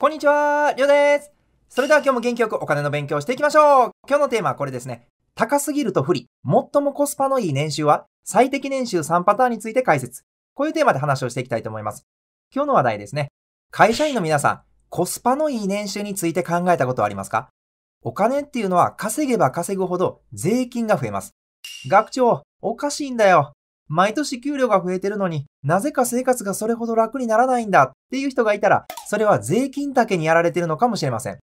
こんにちは、りょうです。それでは今日も元気よくお金の勉強していきましょう。今日のテーマはこれですね。高すぎると不利、最もコスパのいい年収は最適年収3パターンについて解説。こういうテーマで話をしていきたいと思います。今日の話題ですね。会社員の皆さん、コスパのいい年収について考えたことはありますかお金っていうのは稼げば稼ぐほど税金が増えます。学長、おかしいんだよ。毎年給料が増えてるのになぜか生活がそれほど楽にならないんだっていう人がいたら、それは税金だけにやられてるのかもしれません。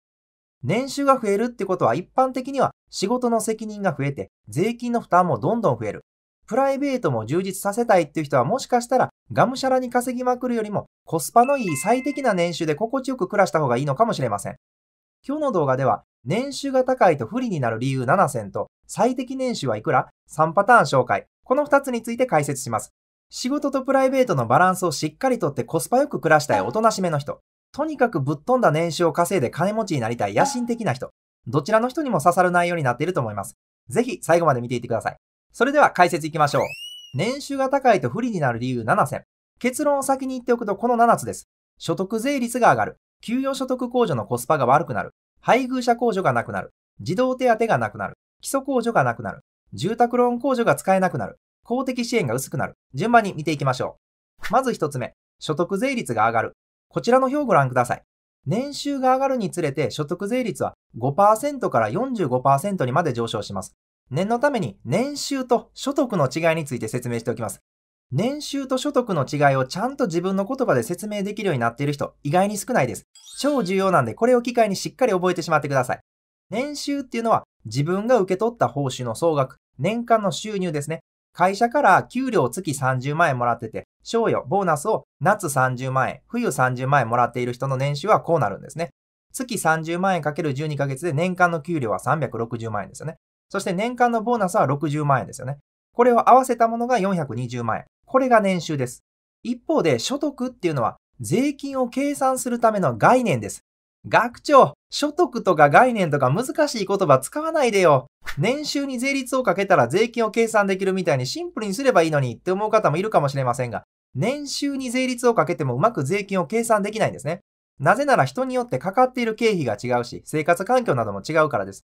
年収が増えるってことは一般的には仕事の責任が増えて、税金の負担もどんどん増える。プライベートも充実させたいっていう人はもしかしたらがむしゃらに稼ぎまくるよりもコスパのいい最適な年収で心地よく暮らした方がいいのかもしれません。今日の動画では年収が高いと不利になる理由7選と最適年収はいくら ?3 パターン紹介。この2つについて解説します。仕事とプライベートのバランスをしっかりとってコスパよく暮らしたいおとなしめの人。とにかくぶっ飛んだ年収を稼いで金持ちになりたい野心的な人。どちらの人にも刺さる内容になっていると思います。ぜひ最後まで見ていってください。それでは解説いきましょう。年収が高いと不利になる理由7選。結論を先に言っておくとこの7つです。所得税率が上がる。給与所得控除のコスパが悪くなる。配偶者控除がなくなる。児童手当がなくなる。基礎控除がなくなる。住宅ローン控除が使えなくなる。公的支援が薄くなる。順番に見ていきましょう。まず一つ目、所得税率が上がる。こちらの表をご覧ください。年収が上がるにつれて所得税率は5%から45%にまで上昇します。念のために年収と所得の違いについて説明しておきます。年収と所得の違いをちゃんと自分の言葉で説明できるようになっている人、意外に少ないです。超重要なんで、これを機会にしっかり覚えてしまってください。年収っていうのは、自分が受け取った報酬の総額、年間の収入ですね。会社から給料月30万円もらってて、賞与、ボーナスを夏30万円、冬30万円もらっている人の年収はこうなるんですね。月30万円かける12ヶ月で年間の給料は360万円ですよね。そして年間のボーナスは60万円ですよね。これを合わせたものが420万円。これが年収です。一方で所得っていうのは税金を計算するための概念です。学長、所得とか概念とか難しい言葉使わないでよ。年収に税率をかけたら税金を計算できるみたいにシンプルにすればいいのにって思う方もいるかもしれませんが、年収に税率をかけてもうまく税金を計算できないんですね。なぜなら人によってかかっている経費が違うし、生活環境なども違うからです。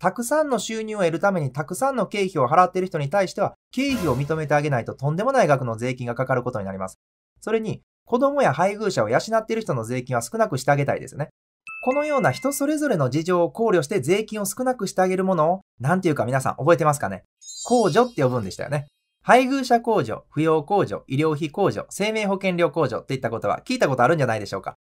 たくさんの収入を得るためにたくさんの経費を払っている人に対しては、経費を認めてあげないととんでもない額の税金がかかることになります。それに、子供や配偶者を養っている人の税金は少なくしてあげたいですね。このような人それぞれの事情を考慮して税金を少なくしてあげるものを、なんていうか皆さん覚えてますかね控除って呼ぶんでしたよね。配偶者控除、扶養控除、医療費控除、生命保険料控除っていったことは聞いたことあるんじゃないでしょうか。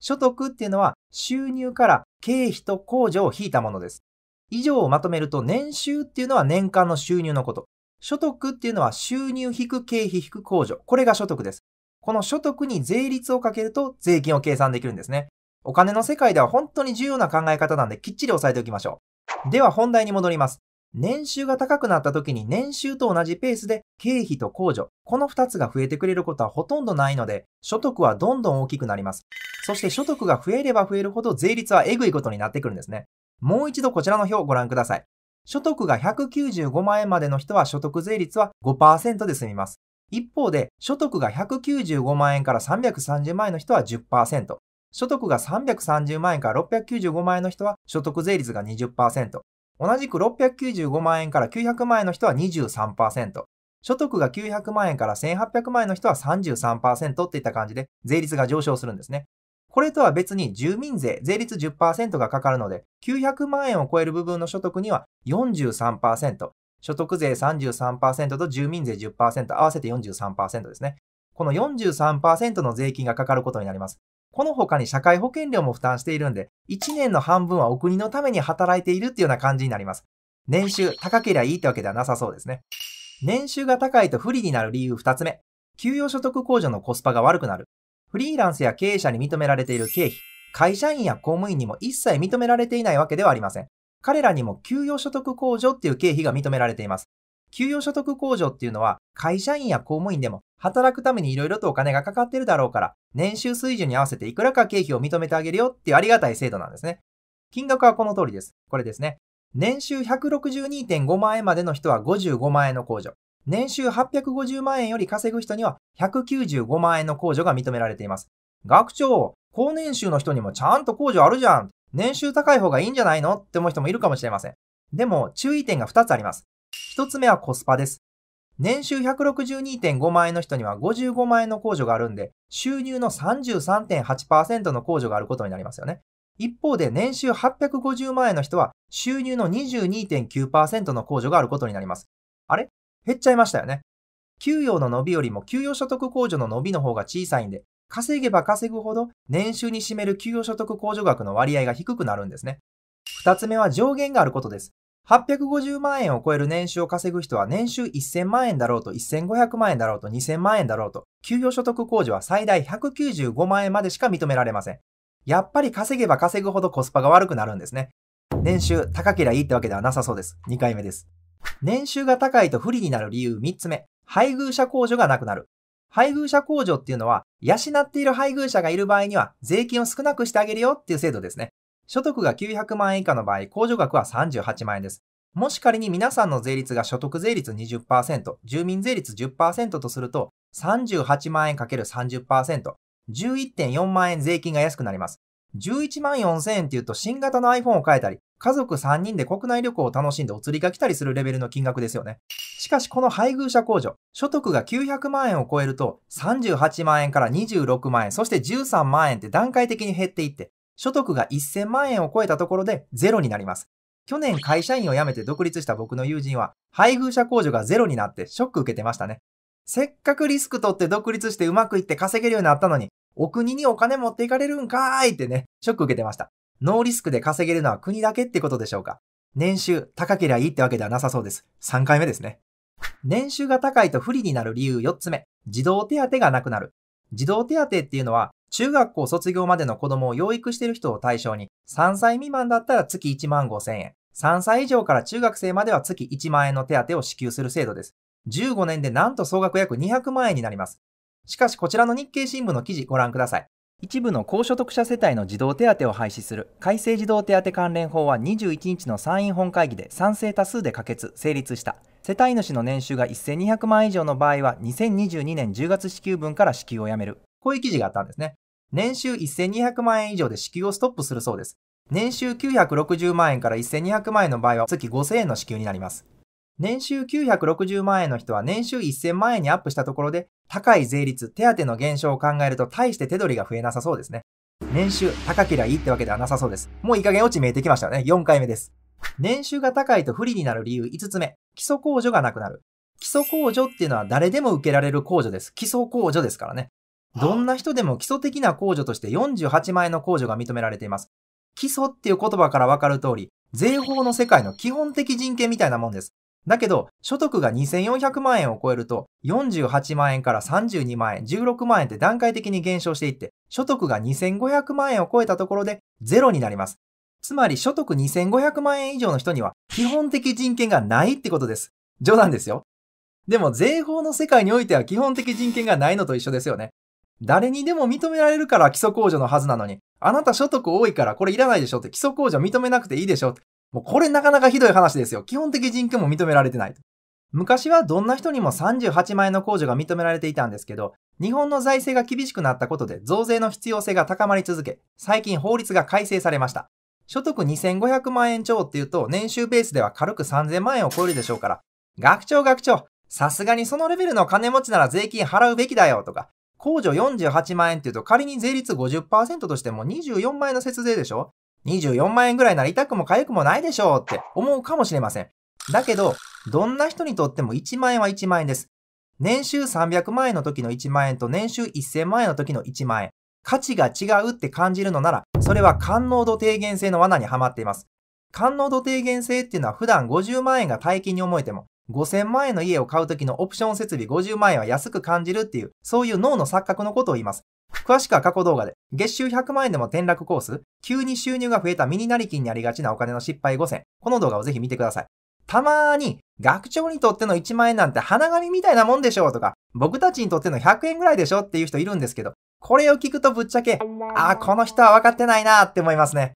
所得っていうのは収入から経費と控除を引いたものです。以上をまとめると年収っていうのは年間の収入のこと。所得っていうのは収入引く経費引く控除。これが所得です。この所得に税率をかけると税金を計算できるんですね。お金の世界では本当に重要な考え方なんできっちり押さえておきましょう。では本題に戻ります。年収が高くなった時に年収と同じペースで経費と控除、この2つが増えてくれることはほとんどないので、所得はどんどん大きくなります。そして所得が増えれば増えるほど税率はえぐいことになってくるんですね。もう一度こちらの表をご覧ください。所得が195万円までの人は所得税率は5%で済みます。一方で、所得が195万円から330万円の人は10%。所得が330万円から695万円の人は所得税率が20%。同じく695万円から900万円の人は23%。所得が900万円から1800万円の人は33%っていった感じで税率が上昇するんですね。これとは別に住民税、税率10%がかかるので、900万円を超える部分の所得には43%、所得税33%と住民税10%合わせて43%ですね。この43%の税金がかかることになります。この他に社会保険料も負担しているんで、1年の半分はお国のために働いているっていうような感じになります。年収高けりゃいいってわけではなさそうですね。年収が高いと不利になる理由2つ目。給与所得控除のコスパが悪くなる。フリーランスや経営者に認められている経費、会社員や公務員にも一切認められていないわけではありません。彼らにも給与所得控除っていう経費が認められています。給与所得控除っていうのは会社員や公務員でも働くためにいろいろとお金がかかってるだろうから年収水準に合わせていくらか経費を認めてあげるよっていうありがたい制度なんですね。金額はこの通りです。これですね。年収162.5万円までの人は55万円の控除。年収850万円より稼ぐ人には195万円の控除が認められています。学長、高年収の人にもちゃんと控除あるじゃん。年収高い方がいいんじゃないのって思う人もいるかもしれません。でも注意点が2つあります。一つ目はコスパです。年収162.5万円の人には55万円の控除があるんで、収入の33.8%の控除があることになりますよね。一方で年収850万円の人は収入の22.9%の控除があることになります。あれ減っちゃいましたよね。給与の伸びよりも給与所得控除の伸びの方が小さいんで、稼げば稼ぐほど年収に占める給与所得控除額の割合が低くなるんですね。二つ目は上限があることです。850万円を超える年収を稼ぐ人は年収1000万円だろうと1500万円だろうと2000万円だろうと、給与所得控除は最大195万円までしか認められません。やっぱり稼げば稼ぐほどコスパが悪くなるんですね。年収高けりゃいいってわけではなさそうです。2回目です。年収が高いと不利になる理由3つ目。配偶者控除がなくなる。配偶者控除っていうのは、養っている配偶者がいる場合には、税金を少なくしてあげるよっていう制度ですね。所得が900万円以下の場合、控除額は38万円です。もし仮に皆さんの税率が所得税率20%、住民税率10%とすると、38万円 ×30%、11.4万円税金が安くなります。11万4000円っていうと新型の iPhone を買えたり、家族3人で国内旅行を楽しんでお釣りが来たりするレベルの金額ですよね。しかしこの配偶者控除、所得が900万円を超えると38万円から26万円、そして13万円って段階的に減っていって、所得が1000万円を超えたところでゼロになります。去年会社員を辞めて独立した僕の友人は、配偶者控除がゼロになってショック受けてましたね。せっかくリスク取って独立してうまくいって稼げるようになったのに、お国にお金持っていかれるんかーいってね、ショック受けてました。ノーリスクで稼げるのは国だけってことでしょうか。年収高けりゃいいってわけではなさそうです。3回目ですね。年収が高いと不利になる理由4つ目。児童手当がなくなる。児童手当っていうのは中学校卒業までの子供を養育している人を対象に、3歳未満だったら月1万5千円、3歳以上から中学生までは月1万円の手当を支給する制度です。15年でなんと総額約200万円になります。しかしこちらの日経新聞の記事ご覧ください。一部の高所得者世帯の児童手当を廃止する改正児童手当関連法は21日の参院本会議で賛成多数で可決・成立した。世帯主の年収が1200万以上の場合は2022年10月支給分から支給をやめる。こういう記事があったんですね。年収1200万円以上で支給をストップするそうです。年収960万円から1200万円の場合は月5000円の支給になります。年収960万円の人は年収1000万円にアップしたところで、高い税率、手当の減少を考えると大して手取りが増えなさそうですね。年収高けりゃいいってわけではなさそうです。もういい加減落ち見えてきましたよね。4回目です。年収が高いと不利になる理由5つ目。基礎控除がなくなる。基礎控除っていうのは誰でも受けられる控除です。基礎控除ですからね。どんな人でも基礎的な控除として48万円の控除が認められています。基礎っていう言葉からわかる通り、税法の世界の基本的人権みたいなもんです。だけど、所得が2400万円を超えると、48万円から32万円、16万円って段階的に減少していって、所得が2500万円を超えたところでゼロになります。つまり所得2500万円以上の人には基本的人権がないってことです。冗談ですよ。でも税法の世界においては基本的人権がないのと一緒ですよね。誰にでも認められるから基礎控除のはずなのに、あなた所得多いからこれいらないでしょって、基礎控除認めなくていいでしょって。もうこれなかなかひどい話ですよ。基本的人権も認められてない。昔はどんな人にも38万円の控除が認められていたんですけど、日本の財政が厳しくなったことで増税の必要性が高まり続け、最近法律が改正されました。所得2500万円超っていうと、年収ベースでは軽く3000万円を超えるでしょうから、学長学長、さすがにそのレベルの金持ちなら税金払うべきだよとか、控除48万円っていうと仮に税率50%としても24万円の節税でしょ ?24 万円ぐらいなら痛くも痒くもないでしょうって思うかもしれません。だけど、どんな人にとっても1万円は1万円です。年収300万円の時の1万円と年収1000万円の時の1万円。価値が違うって感じるのなら、それは感能度低減性の罠にはまっています。感能度低減性っていうのは普段50万円が大金に思えても、5000万円の家を買う時のオプション設備50万円は安く感じるっていう、そういう脳の錯覚のことを言います。詳しくは過去動画で、月収100万円でも転落コース、急に収入が増えたミニり金にありがちなお金の失敗5選、この動画をぜひ見てください。たまーに、学長にとっての1万円なんて花紙みたいなもんでしょうとか、僕たちにとっての100円ぐらいでしょっていう人いるんですけど、これを聞くとぶっちゃけ、ああ、この人は分かってないなーって思いますね。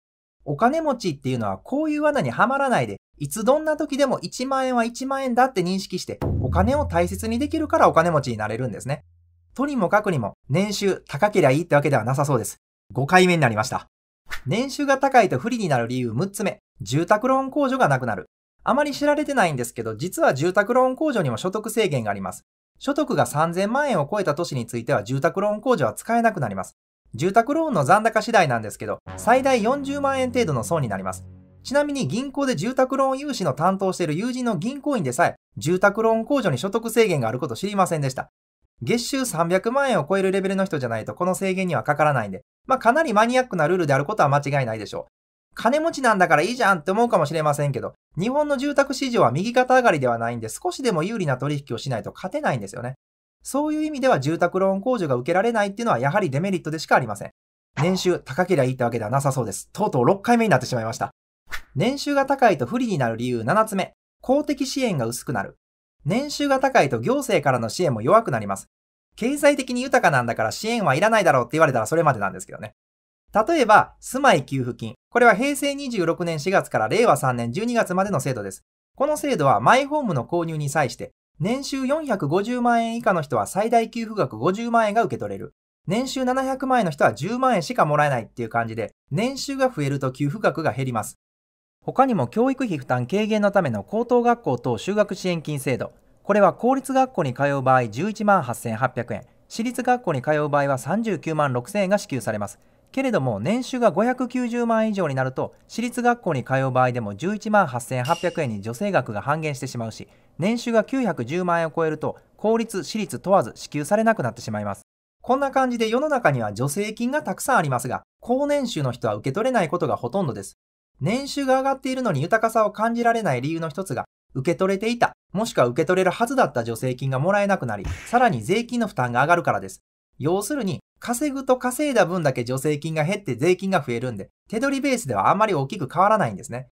お金持ちっていうのはこういう罠にはまらないでいつどんな時でも1万円は1万円だって認識して、お金を大切にできるからお金持ちになれるんですね。とにもかくにも、年収高けりゃいいってわけではなさそうです。5回目になりました。年収が高いと不利になる理由6つ目。住宅ローン控除がなくなる。あまり知られてないんですけど、実は住宅ローン控除にも所得制限があります。所得が3000万円を超えた都市については住宅ローン控除は使えなくなります。住宅ローンの残高次第なんですけど、最大40万円程度の損になります。ちなみに銀行で住宅ローン融資の担当している友人の銀行員でさえ、住宅ローン控除に所得制限があること知りませんでした。月収300万円を超えるレベルの人じゃないとこの制限にはかからないんで、まあ、かなりマニアックなルールであることは間違いないでしょう。金持ちなんだからいいじゃんって思うかもしれませんけど、日本の住宅市場は右肩上がりではないんで少しでも有利な取引をしないと勝てないんですよね。そういう意味では住宅ローン控除が受けられないっていうのはやはりデメリットでしかありません。年収高けりゃいいってわけではなさそうです。とうとう6回目になってしまいました。年収が高いと不利になる理由7つ目、公的支援が薄くなる。年収が高いと行政からの支援も弱くなります。経済的に豊かなんだから支援はいらないだろうって言われたらそれまでなんですけどね。例えば、住まい給付金。これは平成26年4月から令和3年12月までの制度です。この制度はマイホームの購入に際して、年収450万円以下の人は最大給付額50万円が受け取れる。年収700万円の人は10万円しかもらえないっていう感じで、年収が増えると給付額が減ります。他にも教育費負担軽減のための高等学校等就学支援金制度。これは公立学校に通う場合11万8800円、私立学校に通う場合は39万6000円が支給されます。けれども年収が590万円以上になると私立学校に通う場合でも11万8800円に助成額が半減してしまうし年収が910万円を超えると公立私立問わず支給されなくなってしまいますこんな感じで世の中には助成金がたくさんありますが高年収の人は受け取れないことがほとんどです年収が上がっているのに豊かさを感じられない理由の一つが、受け取れていた、もしくは受け取れるはずだった助成金がもらえなくなり、さらに税金の負担が上がるからです。要するに、稼ぐと稼いだ分だけ助成金が減って税金が増えるんで、手取りベースではあまり大きく変わらないんですね。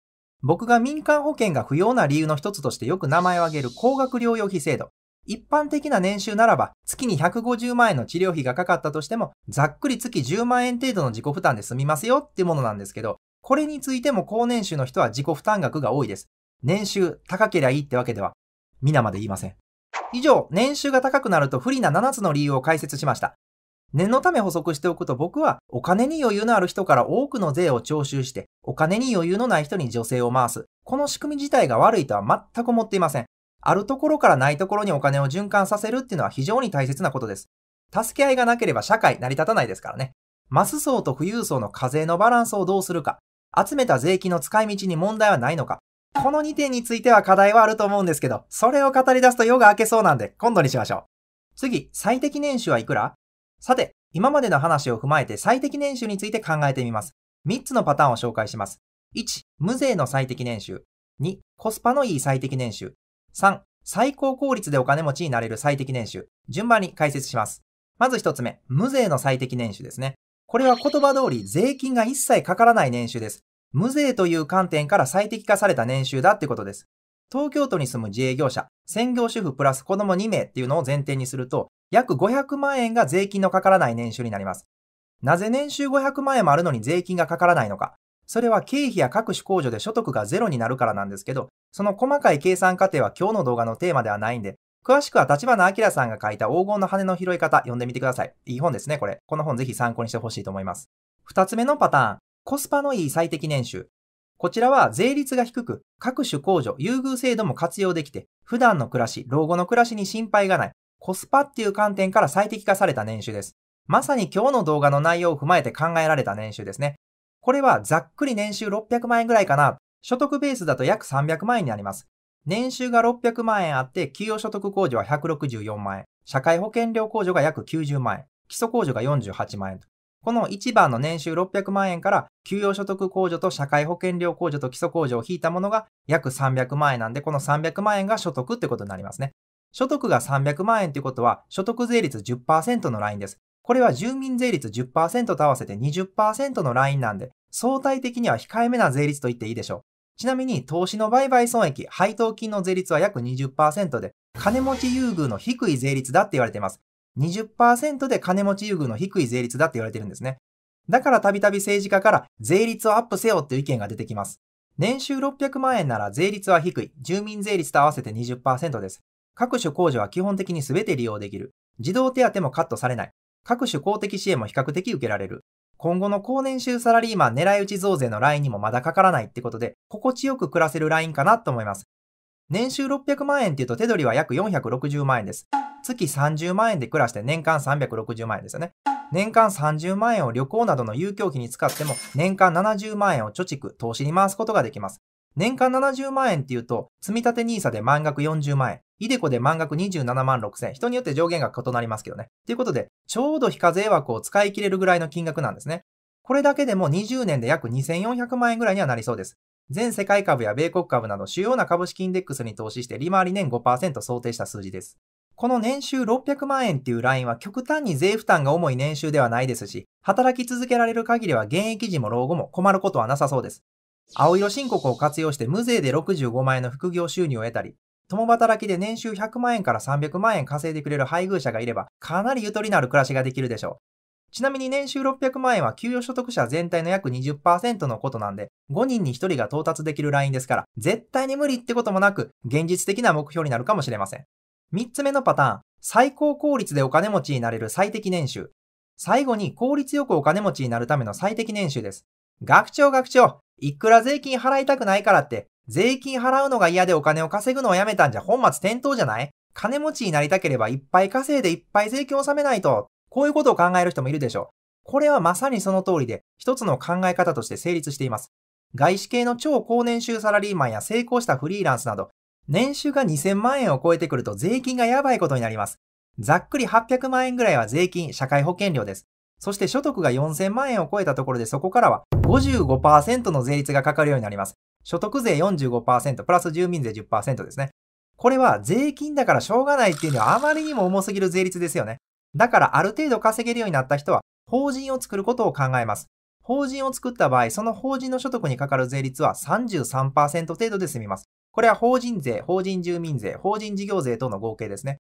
僕が民間保険が不要な理由の一つとしてよく名前を挙げる高額療養費制度。一般的な年収ならば、月に150万円の治療費がかかったとしても、ざっくり月10万円程度の自己負担で済みますよってものなんですけど、これについても高年収の人は自己負担額が多いです。年収高けりゃいいってわけでは、皆まで言いません。以上、年収が高くなると不利な7つの理由を解説しました。念のため補足しておくと僕はお金に余裕のある人から多くの税を徴収してお金に余裕のない人に助成を回す。この仕組み自体が悪いとは全く思っていません。あるところからないところにお金を循環させるっていうのは非常に大切なことです。助け合いがなければ社会成り立たないですからね。マス層と富裕層の課税のバランスをどうするか、集めた税金の使い道に問題はないのかこの2点については課題はあると思うんですけど、それを語り出すと夜が明けそうなんで、今度にしましょう。次、最適年収はいくらさて、今までの話を踏まえて最適年収について考えてみます。3つのパターンを紹介します。1、無税の最適年収。2、コスパのいい最適年収。3、最高効率でお金持ちになれる最適年収。順番に解説します。まず1つ目、無税の最適年収ですね。これは言葉通り税金が一切かからない年収です。無税という観点から最適化された年収だってことです。東京都に住む自営業者、専業主婦プラス子供2名っていうのを前提にすると、約500万円が税金のかからない年収になります。なぜ年収500万円もあるのに税金がかからないのか。それは経費や各種控除で所得がゼロになるからなんですけど、その細かい計算過程は今日の動画のテーマではないんで、詳しくは立花明さんが書いた黄金の羽の拾い方読んでみてください。いい本ですね、これ。この本ぜひ参考にしてほしいと思います。二つ目のパターン。コスパのいい最適年収。こちらは税率が低く、各種控除、優遇制度も活用できて、普段の暮らし、老後の暮らしに心配がない、コスパっていう観点から最適化された年収です。まさに今日の動画の内容を踏まえて考えられた年収ですね。これはざっくり年収600万円ぐらいかな。所得ベースだと約300万円になります。年収が600万円あって、給与所得控除は164万円、社会保険料控除が約90万円、基礎控除が48万円と。この1番の年収600万円から給与所得控除と社会保険料控除と基礎控除を引いたものが約300万円なんで、この300万円が所得ってことになりますね。所得が300万円っいうことは、所得税率10%のラインです。これは住民税率10%と合わせて20%のラインなんで、相対的には控えめな税率と言っていいでしょう。ちなみに投資の売買損益、配当金の税率は約20%で、金持ち優遇の低い税率だって言われています。20%で金持ち優遇の低い税率だって言われてるんですね。だからたびたび政治家から税率をアップせよっていう意見が出てきます。年収600万円なら税率は低い。住民税率と合わせて20%です。各種控除は基本的に全て利用できる。児童手当もカットされない。各種公的支援も比較的受けられる。今後の高年収サラリーマン狙い撃ち増税のラインにもまだかからないってことで、心地よく暮らせるラインかなと思います。年収600万円っていうと手取りは約460万円です。月30万円で暮らして年間360万円ですよね。年間30万円を旅行などの遊興費に使っても年間70万円を貯蓄、投資に回すことができます。年間70万円っていうと、積立 NISA で満額40万円、イデコで満額27万6千人によって上限が異なりますけどね。ということで、ちょうど非課税枠を使い切れるぐらいの金額なんですね。これだけでも20年で約2400万円ぐらいにはなりそうです。全世界株や米国株など主要な株式インデックスに投資して利回り年5%想定した数字です。この年収600万円っていうラインは極端に税負担が重い年収ではないですし、働き続けられる限りは現役時も老後も困ることはなさそうです。青色申告を活用して無税で65万円の副業収入を得たり、共働きで年収100万円から300万円稼いでくれる配偶者がいれば、かなりゆとりのある暮らしができるでしょう。ちなみに年収600万円は給与所得者全体の約20%のことなんで、5人に1人が到達できるラインですから、絶対に無理ってこともなく、現実的な目標になるかもしれません。3つ目のパターン、最高効率でお金持ちになれる最適年収。最後に効率よくお金持ちになるための最適年収です。学長学長、いくら税金払いたくないからって、税金払うのが嫌でお金を稼ぐのをやめたんじゃ本末転倒じゃない金持ちになりたければいっぱい稼いでいっぱい税金を納めないと、こういうことを考える人もいるでしょう。これはまさにその通りで、一つの考え方として成立しています。外資系の超高年収サラリーマンや成功したフリーランスなど、年収が2000万円を超えてくると税金がやばいことになります。ざっくり800万円ぐらいは税金、社会保険料です。そして所得が4000万円を超えたところでそこからは55%の税率がかかるようになります。所得税45%、プラス住民税10%ですね。これは税金だからしょうがないっていうのはあまりにも重すぎる税率ですよね。だからある程度稼げるようになった人は法人を作ることを考えます。法人を作った場合、その法人の所得にかかる税率は33%程度で済みます。これは法人税、法人住民税、法人事業税等の合計ですね。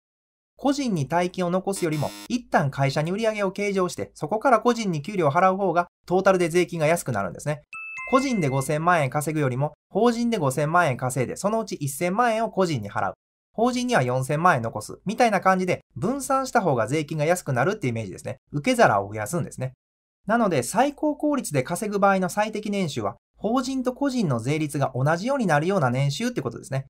個人に大金を残すよりも、一旦会社に売上を計上して、そこから個人に給料を払う方が、トータルで税金が安くなるんですね。個人で5000万円稼ぐよりも、法人で5000万円稼いで、そのうち1000万円を個人に払う。法人には4000万円残す。みたいな感じで、分散した方が税金が安くなるってイメージですね。受け皿を増やすんですね。なので、最高効率で稼ぐ場合の最適年収は、法人と個人の税率が同じようになるような年収ってことですね。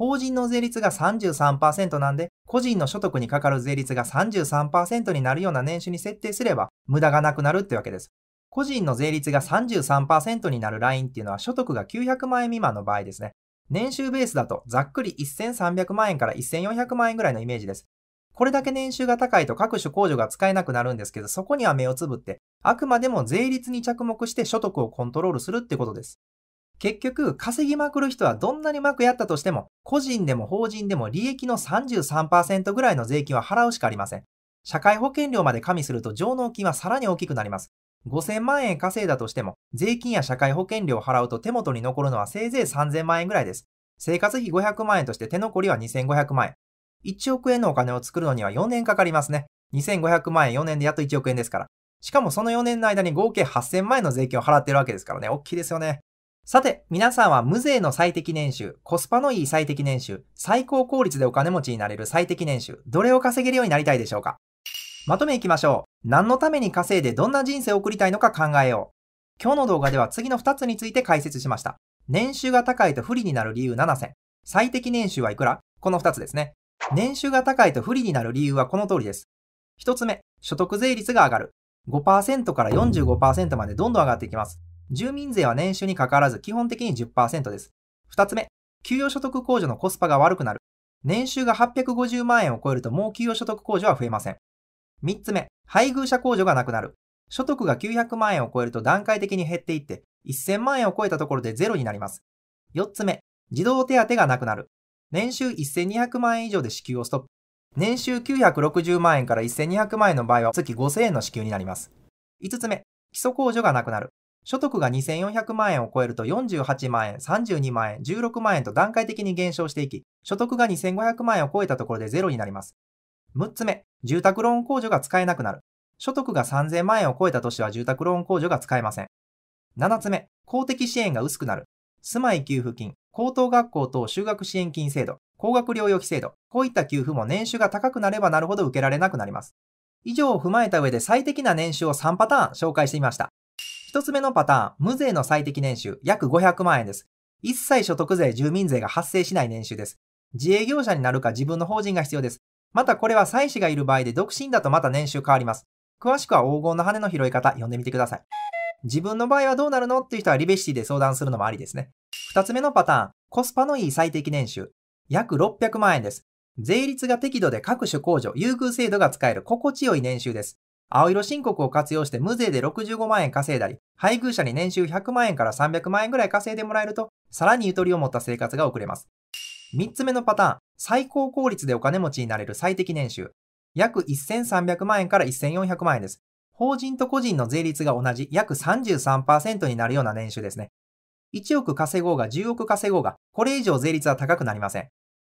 法人の税率が33%なんで、個人の所得にかかる税率が33%になるような年収に設定すれば、無駄がなくなるってわけです。個人の税率が33%になるラインっていうのは、所得が900万円未満の場合ですね。年収ベースだと、ざっくり1300万円から1400万円ぐらいのイメージです。これだけ年収が高いと各種控除が使えなくなるんですけど、そこには目をつぶって、あくまでも税率に着目して所得をコントロールするってことです。結局、稼ぎまくる人はどんなにうまくやったとしても、個人でも法人でも利益の33%ぐらいの税金は払うしかありません。社会保険料まで加味すると上納金はさらに大きくなります。5000万円稼いだとしても、税金や社会保険料を払うと手元に残るのはせいぜい3000万円ぐらいです。生活費500万円として手残りは2500万円。1億円のお金を作るのには4年かかりますね。2500万円4年でやっと1億円ですから。しかもその4年の間に合計8000万円の税金を払ってるわけですからね、大きいですよね。さて、皆さんは無税の最適年収、コスパのいい最適年収、最高効率でお金持ちになれる最適年収、どれを稼げるようになりたいでしょうかまとめいきましょう。何のために稼いでどんな人生を送りたいのか考えよう。今日の動画では次の2つについて解説しました。年収が高いと不利になる理由7選。最適年収はいくらこの2つですね。年収が高いと不利になる理由はこの通りです。1つ目、所得税率が上がる。5%から45%までどんどん上がっていきます。住民税は年収にかかわらず基本的に10%です。2つ目、給与所得控除のコスパが悪くなる。年収が850万円を超えるともう給与所得控除は増えません。3つ目、配偶者控除がなくなる。所得が900万円を超えると段階的に減っていって、1000万円を超えたところでゼロになります。4つ目、児童手当がなくなる。年収1200万円以上で支給をストップ。年収960万円から1200万円の場合は月5000円の支給になります。5つ目、基礎控除がなくなる。所得が2400万円を超えると48万円、32万円、16万円と段階的に減少していき、所得が2500万円を超えたところでゼロになります。6つ目、住宅ローン控除が使えなくなる。所得が3000万円を超えた年は住宅ローン控除が使えません。7つ目、公的支援が薄くなる。住まい給付金、高等学校等就学支援金制度、高額療養費制度、こういった給付も年収が高くなればなるほど受けられなくなります。以上を踏まえた上で最適な年収を3パターン紹介してみました。1つ目のパターン、無税の最適年収、約500万円です。一切所得税、住民税が発生しない年収です。自営業者になるか自分の法人が必要です。またこれは妻子がいる場合で独身だとまた年収変わります。詳しくは黄金の羽の拾い方、読んでみてください。自分の場合はどうなるのっていう人はリベシティで相談するのもありですね。2つ目のパターン、コスパのいい最適年収、約600万円です。税率が適度で各種控除、優遇制度が使える心地よい年収です。青色申告を活用して無税で65万円稼いだり、配偶者に年収100万円から300万円ぐらい稼いでもらえると、さらにゆとりを持った生活が送れます。3つ目のパターン、最高効率でお金持ちになれる最適年収。約1300万円から1400万円です。法人と個人の税率が同じ約33%になるような年収ですね。1億稼ごうが10億稼ごうが、これ以上税率は高くなりません。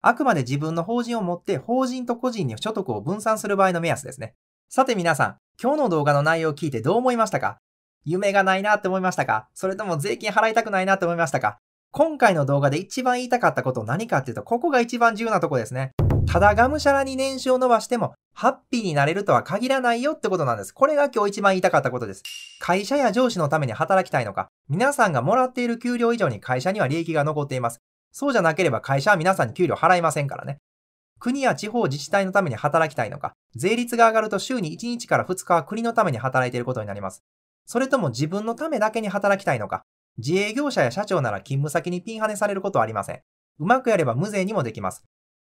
あくまで自分の法人を持って法人と個人に所得を分散する場合の目安ですね。さて皆さん、今日の動画の内容を聞いてどう思いましたか夢がないなって思いましたかそれとも税金払いたくないなって思いましたか今回の動画で一番言いたかったこと何かっていうと、ここが一番重要なとこですね。ただがむしゃらに年収を伸ばしても、ハッピーになれるとは限らないよってことなんです。これが今日一番言いたかったことです。会社や上司のために働きたいのか、皆さんがもらっている給料以上に会社には利益が残っています。そうじゃなければ会社は皆さんに給料払いませんからね。国や地方自治体のために働きたいのか、税率が上がると週に1日から2日は国のために働いていることになります。それとも自分のためだけに働きたいのか、自営業者や社長なら勤務先にピンハネされることはありません。うまくやれば無税にもできます。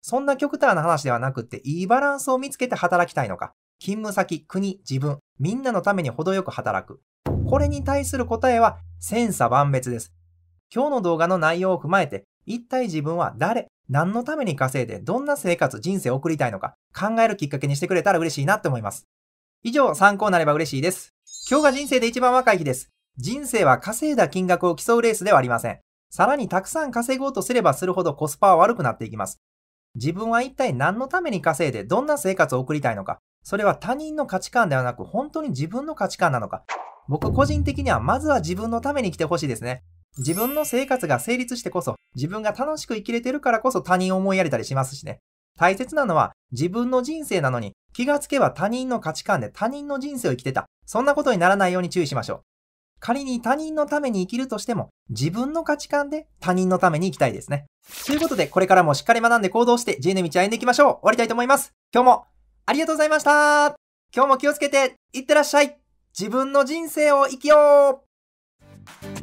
そんな極端な話ではなくて、いいバランスを見つけて働きたいのか、勤務先、国、自分、みんなのために程よく働く。これに対する答えは、千差万別です。今日の動画の内容を踏まえて、一体自分は誰何のために稼いで、どんな生活、人生を送りたいのか、考えるきっかけにしてくれたら嬉しいなって思います。以上、参考になれば嬉しいです。今日が人生で一番若い日です。人生は稼いだ金額を競うレースではありません。さらにたくさん稼ごうとすればするほどコスパは悪くなっていきます。自分は一体何のために稼いでどんな生活を送りたいのか、それは他人の価値観ではなく本当に自分の価値観なのか、僕個人的にはまずは自分のために来てほしいですね。自分の生活が成立してこそ、自分が楽しく生きれてるからこそ他人を思いやれたりしますしね。大切なのは自分の人生なのに気がつけば他人の価値観で他人の人生を生きてた。そんなことにならないように注意しましょう。仮に他人のために生きるとしても、自分の価値観で他人のために生きたいですね。ということで、これからもしっかり学んで行動して自由の道を歩んでいきましょう。終わりたいと思います。今日もありがとうございました今日も気をつけて、いってらっしゃい自分の人生を生きよう